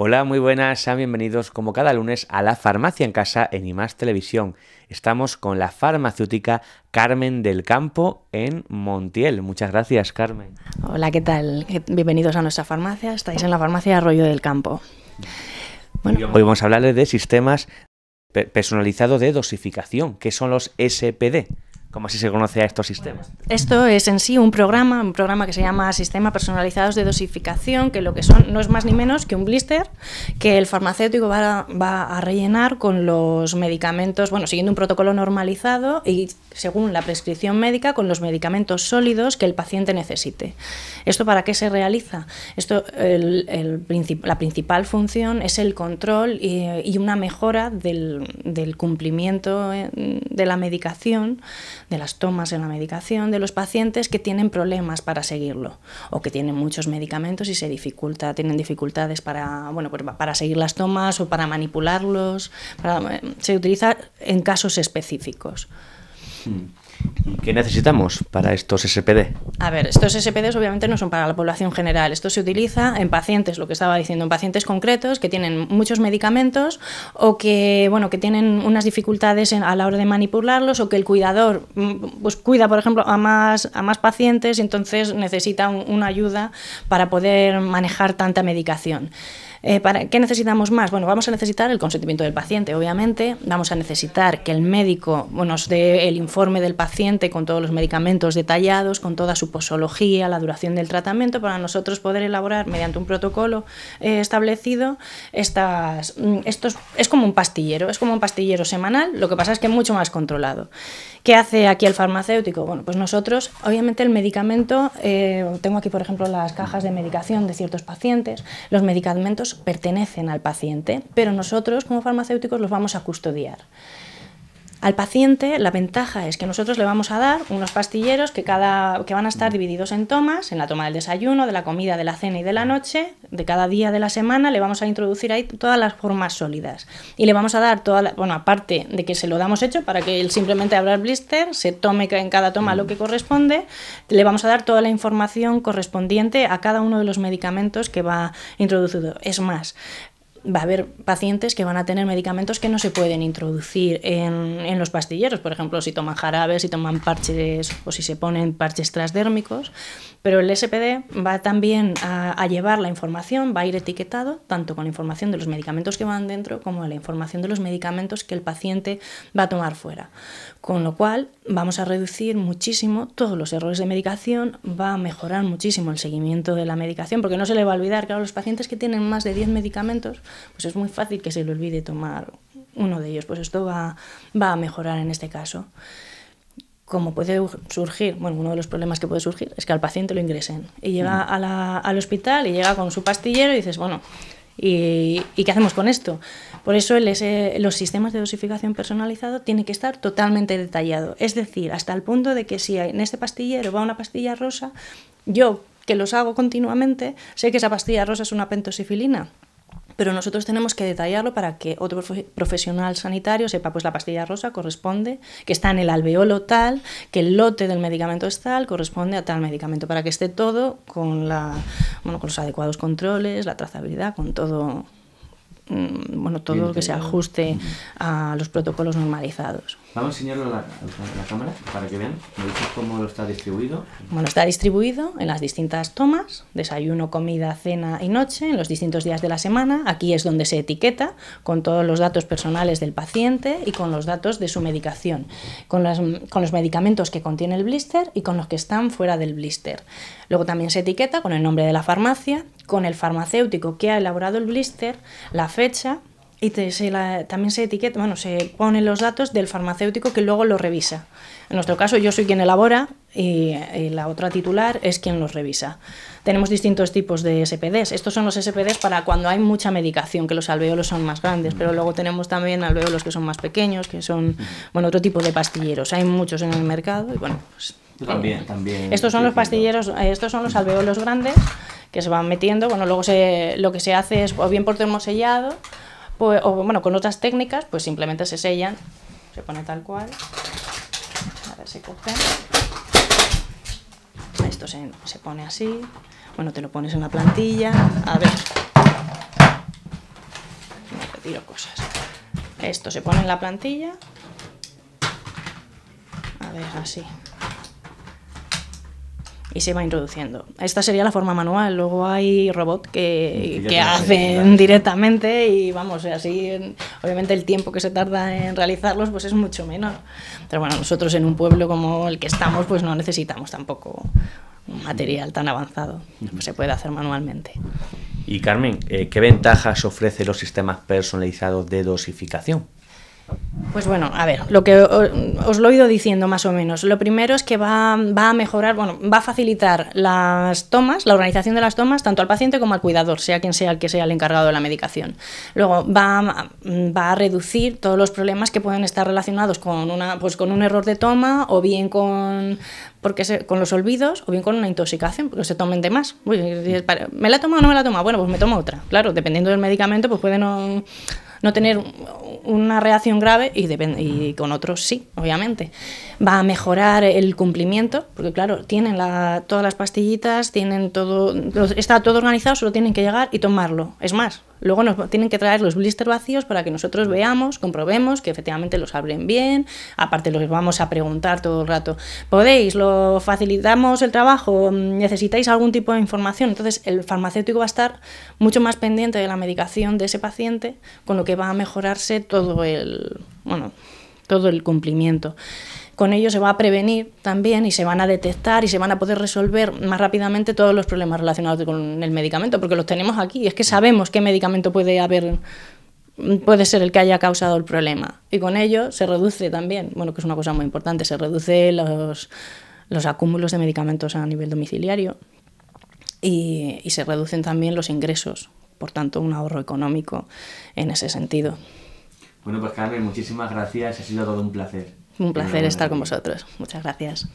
Hola, muy buenas, sean bienvenidos como cada lunes a La Farmacia en Casa en IMAS Televisión. Estamos con la farmacéutica Carmen del Campo en Montiel. Muchas gracias, Carmen. Hola, ¿qué tal? Bienvenidos a nuestra farmacia. Estáis en la farmacia Arroyo del Campo. Bueno. Hoy vamos a hablarles de sistemas personalizados de dosificación, que son los SPD como si se conoce a estos sistemas. Esto es en sí un programa, un programa que se llama Sistema Personalizados de Dosificación, que lo que son no es más ni menos que un blister que el farmacéutico va a, rellenar con los medicamentos, bueno, siguiendo un protocolo normalizado y según la prescripción médica, con los medicamentos sólidos que el paciente necesite. ¿Esto para qué se realiza? Esto, el, la principal función es el control y, una mejora del, del cumplimiento eh, de la medicación de las tomas en la medicación de los pacientes que tienen problemas para seguirlo o que tienen muchos medicamentos y se dificulta, tienen dificultades para, bueno, pues, para seguir las tomas o para manipularlos. Para, eh, se utiliza en casos específicos. Hmm. ¿Qué necesitamos para estos SPD? A ver, estos SPDs obviamente no son para la población general. Esto se utiliza en pacientes, lo que estaba diciendo, en pacientes concretos que tienen muchos medicamentos o que, bueno, que tienen unas dificultades a la hora de manipularlos o que el cuidador mm, pues, cuida, por ejemplo, a más, a más pacientes y entonces necesita una ayuda para poder manejar tanta medicación. Eh, ¿Qué necesitamos más? Bueno, vamos a necesitar el consentimiento del paciente, obviamente. Vamos a necesitar que el médico nos dé el informe del paciente con todos los medicamentos detallados, con toda su posología, la duración del tratamiento, para nosotros poder elaborar mediante un protocolo eh, establecido estas, mm, estos, es como un pastillero, es como un pastillero semanal, lo que pasa es que es mucho más controlado. ¿Qué hace aquí el farmacéutico? Bueno, pues nosotros, obviamente el medicamento, eh, tengo aquí por ejemplo las cajas de medicación de ciertos pacientes, los medicamentos pertenecen al paciente, pero nosotros como farmacéuticos los vamos a custodiar. Al paciente la ventaja es que nosotros le vamos a dar unos pastilleros que, cada, que van a estar divididos en tomas, en la toma del desayuno, de la comida, de la cena y de la noche, de cada día de la semana, le vamos a introducir ahí todas las formas sólidas. Y le vamos a dar toda la, bueno, aparte de que se lo damos hecho para que él simplemente abra el blister, se tome en cada toma lo que corresponde, le vamos a dar toda la información correspondiente a cada uno de los medicamentos que va introducido. Es más, va a haber pacientes que van a tener medicamentos que no se pueden introducir en, los pastilleros, por ejemplo, si toman jarabes, si toman parches o si se ponen parches transdérmicos, pero el SPD va también a, llevar la información, va a ir etiquetado tanto con la información de los medicamentos que van dentro como la información de los medicamentos que el paciente va a tomar fuera, con lo cual vamos a reducir muchísimo todos los errores de medicación, va a mejorar muchísimo el seguimiento de la medicación, porque no se le va a olvidar, claro, los pacientes que tienen más de 10 medicamentos, pues es muy fácil que se le olvide tomar uno de ellos. Pues esto va, a mejorar en este caso. Como puede surgir, bueno, uno de los problemas que puede surgir es que al paciente lo ingresen y llega mm. al hospital y llega con su pastillero y dices, bueno, ¿Y, qué hacemos con esto? Por eso los sistemas de dosificación personalizado tienen que estar totalmente detallado. Es decir, hasta el punto de que si en este pastillero va una pastilla rosa, yo que los hago continuamente, sé que esa pastilla rosa es una pentosifilina pero nosotros tenemos que detallarlo para que otro profesional sanitario sepa, pues la pastilla rosa corresponde, que está en el alveolo tal, que el lote del medicamento es tal, corresponde a tal medicamento, para que esté todo con, con los adecuados controles, la trazabilidad, con todo, mm, bueno, todo lo que se ajuste a los protocolos normalizados. Vamos a enseñarlo a la, cámara para que vean cómo está distribuido. Bueno, está distribuido en las distintas tomas, desayuno, comida, cena y noche, en los distintos días de la semana. Aquí es donde se etiqueta con todos los datos personales del paciente y con los datos de su medicación, con, con los medicamentos que contiene el blister y con los que están fuera del blister. Luego también se etiqueta con el nombre de la farmacia, con el farmacéutico que ha elaborado el blister, la fecha y también se etiqueta, bueno, se ponen los datos del farmacéutico que luego los revisa. En nuestro caso, yo soy quien elabora y, la otra titular es quien los revisa. Tenemos distintos tipos de SPDs. Estos son los SPDs para cuando hay mucha medicación, que los alveolos son más grandes, pero luego tenemos también alveolos que son más pequeños, que son, bueno, otro tipo de pastilleros. Hay muchos en el mercado y bueno, pues también, también. Estos son los pastilleros, eh, estos son los alveolos grandes que se van metiendo. Bueno, luego lo que se hace es o bien por termosellado pues, o bueno, con otras técnicas, pues simplemente se sellan, se pone tal cual. A ver si cogen. Esto se, se pone así. Bueno, te lo pones en la plantilla. A ver. Me retiro cosas. Esto se pone en la plantilla. A ver, así y se va introduciendo. Esta sería la forma manual, luego hay robots que, hacen directamente y vamos, así obviamente el tiempo que se tarda en realizarlos pues es mucho menos. Pero bueno, nosotros en un pueblo como el que estamos pues no necesitamos tampoco un material tan avanzado, se puede hacer manualmente. Y Carmen, eh, ¿qué ventajas ofrece los sistemas personalizados de dosificación? Pues bueno, a ver, lo que os lo he ido diciendo más o menos. Lo primero es que va, a mejorar, bueno, va a facilitar las tomas, la organización de las tomas, tanto al paciente como al cuidador, sea quien sea el que sea el encargado de la medicación. Luego va, a, va a reducir todos los problemas que pueden estar relacionados con, una, pues con un error de toma o bien con, porque con los olvidos o bien con una intoxicación, porque se tomen de más. ¿Me la toma o no me la toma? Bueno, pues me tomo otra. Claro, dependiendo del medicamento, pues puede no no tener una reacción grave y, con otros sí, obviamente va a mejorar el cumplimiento, porque claro, tienen todas las pastillitas, tienen todo, está todo organizado, solo tienen que llegar y tomarlo. Es más, luego nos tienen que traer los blister vacíos para que nosotros veamos, comprobemos que efectivamente los abren bien, aparte los vamos a preguntar todo el rato. ¿Podéis? ¿Lo facilitamos el trabajo? ¿Necesitáis algún tipo de información? Entonces el farmacéutico va a estar mucho más pendiente de la medicación de ese paciente, con lo que va a mejorarse todo el, bueno, todo el cumplimiento. Con ello se va a prevenir también y se van a detectar y se van a poder resolver más rápidamente todos los problemas relacionados con el medicamento, porque los tenemos aquí. Es que sabemos qué medicamento puede haber puede ser el que haya causado el problema. Y con ello se reduce también, bueno, que es una cosa muy importante, se reduce los, los acúmulos de medicamentos a nivel domiciliario y, y se reducen también los ingresos, por tanto un ahorro económico en ese sentido. Bueno, pues Carmen, muchísimas gracias, ha sido todo un placer. Un placer estar con vosotros. Muchas gracias.